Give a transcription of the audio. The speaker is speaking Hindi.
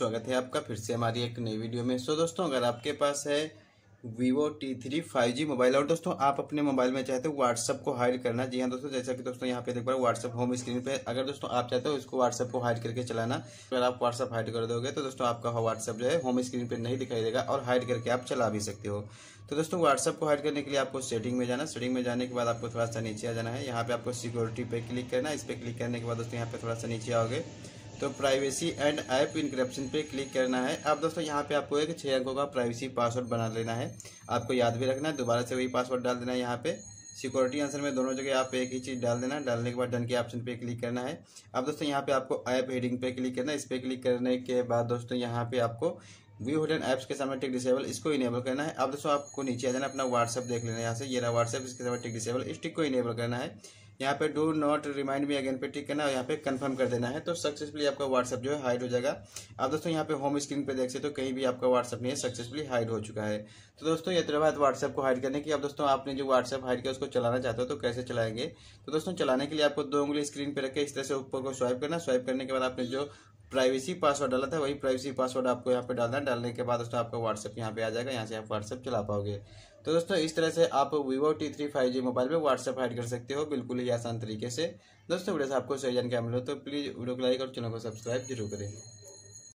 स्वागत है आपका फिर से हमारी एक नई वीडियो में सो दोस्तों अगर आपके पास है Vivo T three five G mobile और दोस्तों आप अपने मोबाइल में चाहते हो WhatsApp को हाइड करना जी हाँ दोस्तों जैसा कि दोस्तों यहाँ पे देख पा रहे व्हाट्सअप होम स्क्रीन पे अगर दोस्तों आप चाहते हो इसको WhatsApp को हाइड करके चलाना अगर आप WhatsApp हाइड कर दोगे तो दोस्तों आपका व्हाट्सअप जो है होम स्क्रीन पे नहीं दिखाई देगा और हाइड करके आप चला भी सकते हो तो दोस्तों व्हाट्सअप को हाइड करने के लिए आपको सेटिंग में जाना सेटिंग में जाने के बाद आपको थोड़ा सा नीचे आ जाना है यहाँ पे आपको सिक्योरिटी पे क्लिक करना इस पर क्लिक करने के बाद दोस्तों यहाँ पे थोड़ा सा नीचे आओगे तो प्राइवेसी एंड ऐप इनक्रप्शन पे क्लिक करना है अब दोस्तों यहाँ पे आपको एक छः अंकों का प्राइवेसी पासवर्ड बना लेना है आपको याद भी रखना है दोबारा से वही पासवर्ड डाल देना है यहाँ पे सिक्योरिटी आंसर में दोनों जगह आप एक ही चीज़ डाल देना डालने के बाद डन के ऑप्शन पे क्लिक करना है अब दोस्तों यहाँ पे आपको ऐप हेडिंग पे क्लिक करना है इस पर क्लिक करने के बाद दोस्तों यहाँ पे आपको व्यू हेडन ऐप्स के सामने टिक डिसेबल इसको इनेबल करना है अब दोस्तों आपको नीचे आ जाना अपना व्हाट्सअप देख लेना है यहाँ से ये ना व्हाट्सअप इसके सामने टिक डिसेबल इस टिक को इनेबल करना है यहाँ पे do not remind me again पे टिक करना है यहाँ पे कंफर्म कर देना है तो सक्सेसफुली आपका व्हाट्सअप जो है हाइड हो जाएगा अब दोस्तों यहाँ पे होम स्क्रीन पे देख सकते हो कहीं भी आपका व्हाट्सअप नहीं है सक्सेसफुली हाइड हो चुका है तो दोस्तों ये तरह व्हाट्सएप व्हाट्सअप को हाइड करने की अब दोस्तों आपने जो व्हाट्सअप हाइड किया उसको चलाना चाहते हो तो कैसे चलाएंगे तो दोस्तों चलाने के लिए आपको दो उंगली स्क्रीन पर रखे इस तरह से ऊपर को स्वाइप करना स्वाइप करने के बाद आपने जो प्राइवेसी पासवर्ड डाला था वही प्राइवेसी पासवर्ड आपको यहाँ पे डालना है डालने के बाद दोस्तों आपका व्हाट्सएप यहाँ पे आ जाएगा यहाँ से आप व्हाट्सएप चला पाओगे तो दोस्तों इस तरह से आप Vivo T three five G mobile में व्हाट्सएप हाइड कर सकते हो बिल्कुल ही आसान तरीके से दोस्तों वीडियो से आपको सही जानकारी मिले तो प्लीज़ वीडियो को लाइक और चैनल को सब्सक्राइब जरूर करें